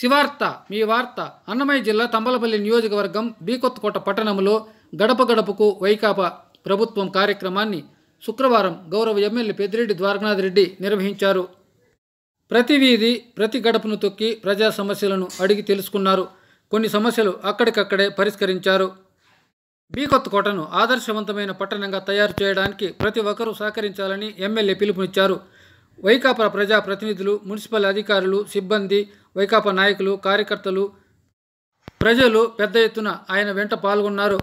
శివార్త మీ వార్త అన్నమయ్య జిల్లా తంబలపల్లి నియోజకవర్గం బీకొత్తకోట పట్టణంలో గడప గడపకు వైకాపా ప్రభుత్వం కార్యక్రమాన్ని శుక్రవారం గౌరవ ఎమ్మెల్యే పెద్దిరెడ్డి ద్వారకనాథ్ రెడ్డి నిర్వహించారు ప్రతి వీధి ప్రతి గడపను తొక్కి ప్రజా సమస్యలను అడిగి తెలుసుకున్నారు కొన్ని సమస్యలు అక్కడికక్కడే పరిష్కరించారు బీకొత్తకోటను ఆదర్శవంతమైన పట్టణంగా తయారు చేయడానికి ప్రతి ఒక్కరూ సహకరించాలని ఎమ్మెల్యే పిలుపునిచ్చారు వైకాపా ప్రజా ప్రతినిధులు మున్సిపల్ అధికారులు సిబ్బంది వైకాపా నాయకులు కార్యకర్తలు ప్రజలు పెద్ద ఎత్తున ఆయన వెంట పాల్గొన్నారు